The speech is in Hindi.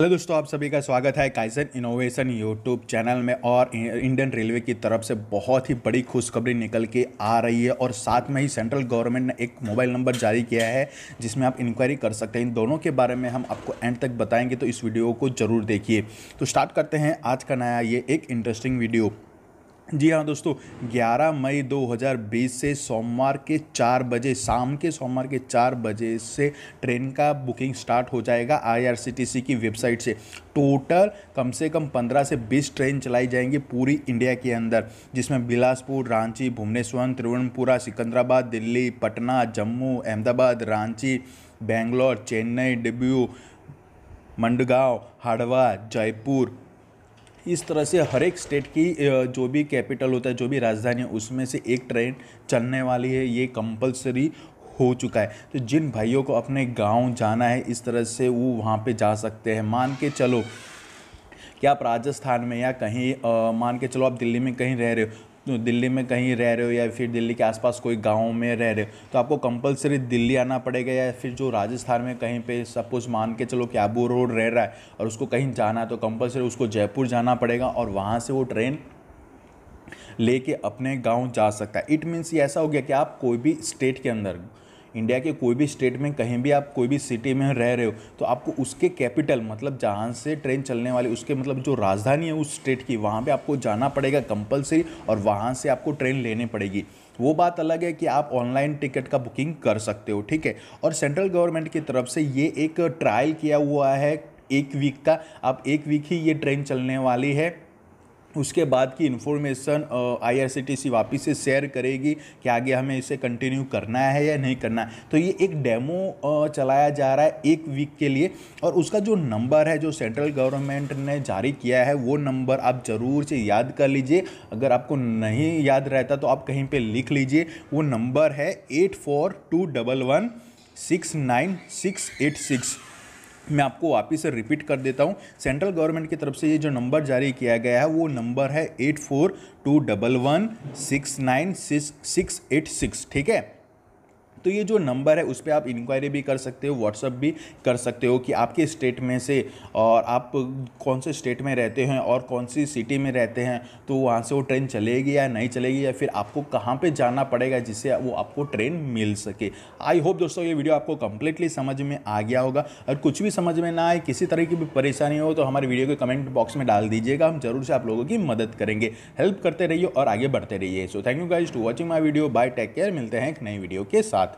हेलो दोस्तों आप सभी का स्वागत है काइसन इनोवेशन यूट्यूब चैनल में और इंडियन रेलवे की तरफ से बहुत ही बड़ी खुशखबरी निकल के आ रही है और साथ में ही सेंट्रल गवर्नमेंट ने एक मोबाइल नंबर जारी किया है जिसमें आप इंक्वायरी कर सकते हैं इन दोनों के बारे में हम आपको एंड तक बताएंगे तो इस वीडियो को ज़रूर देखिए तो स्टार्ट करते हैं आज का नया ये एक इंटरेस्टिंग वीडियो जी हाँ दोस्तों 11 मई 2020 से सोमवार के चार बजे शाम के सोमवार के चार बजे से ट्रेन का बुकिंग स्टार्ट हो जाएगा आईआरसीटीसी की वेबसाइट से टोटल कम से कम 15 से 20 ट्रेन चलाई जाएंगी पूरी इंडिया के अंदर जिसमें बिलासपुर रांची भुवनेश्वर त्रिवणपुरा सिकंदराबाद दिल्ली पटना जम्मू अहमदाबाद रांची बेंगलोर चेन्नई डिब्यू मंडगांव हड़वा जयपुर इस तरह से हर एक स्टेट की जो भी कैपिटल होता है जो भी राजधानी है उसमें से एक ट्रेन चलने वाली है ये कंपलसरी हो चुका है तो जिन भाइयों को अपने गांव जाना है इस तरह से वो वहाँ पे जा सकते हैं मान के चलो क्या आप राजस्थान में या कहीं आ, मान के चलो आप दिल्ली में कहीं रह रहे हो दिल्ली में कहीं रह रहे हो या फिर दिल्ली के आसपास कोई गांव में रह रहे हो तो आपको कंपलसरी दिल्ली आना पड़ेगा या फिर जो राजस्थान में कहीं पे सपोज मान के चलो कि आबू रोड रह रहा है और उसको कहीं जाना है तो कंपलसरी उसको जयपुर जाना पड़ेगा और वहाँ से वो ट्रेन लेके अपने गांव जा सकता है इट मीन्स ये ऐसा हो गया कि आप कोई भी स्टेट के अंदर इंडिया के कोई भी स्टेट में कहीं भी आप कोई भी सिटी में रह रहे हो तो आपको उसके कैपिटल मतलब जहाँ से ट्रेन चलने वाली उसके मतलब जो राजधानी है उस स्टेट की वहाँ पर आपको जाना पड़ेगा कंपलसरी और वहाँ से आपको ट्रेन लेनी पड़ेगी वो बात अलग है कि आप ऑनलाइन टिकट का बुकिंग कर सकते हो ठीक है और सेंट्रल गवर्नमेंट की तरफ से ये एक ट्रायल किया हुआ है एक वीक का आप एक वीक ही ये ट्रेन चलने वाली है उसके बाद की इन्फॉर्मेशन आईआरसीटीसी वापस से शेयर करेगी कि आगे हमें इसे कंटिन्यू करना है या नहीं करना है तो ये एक डेमो चलाया जा रहा है एक वीक के लिए और उसका जो नंबर है जो सेंट्रल गवर्नमेंट ने जारी किया है वो नंबर आप ज़रूर से याद कर लीजिए अगर आपको नहीं याद रहता तो आप कहीं पर लिख लीजिए वो नंबर है eight four two double one six nine six eight six मैं आपको वापस से रिपीट कर देता हूँ सेंट्रल गवर्नमेंट की तरफ से ये जो नंबर जारी किया गया है वो नंबर है eight four two double one six nine six six eight six ठीक है तो ये जो नंबर है उस पर आप इंक्वायरी भी कर सकते हो व्हाट्सअप भी कर सकते हो कि आपके स्टेट में से और आप कौन से स्टेट में रहते हैं और कौन सी सिटी में रहते हैं तो वहाँ से वो ट्रेन चलेगी या नहीं चलेगी या फिर आपको कहाँ पे जाना पड़ेगा जिससे वो आपको ट्रेन मिल सके आई होप दोस्तों ये वीडियो आपको कम्प्लीटली समझ में आ गया होगा अगर कुछ भी समझ में ना आए किसी तरह की भी परेशानी हो तो हमारे वीडियो के कमेंट बॉक्स में डाल दीजिएगा हम जरूर से आप लोगों की मदद करेंगे हेल्प करते रहिए और आगे बढ़ते रहिए so thank you guys to watching my video bye take care मिलते हैं एक नई वीडियो के साथ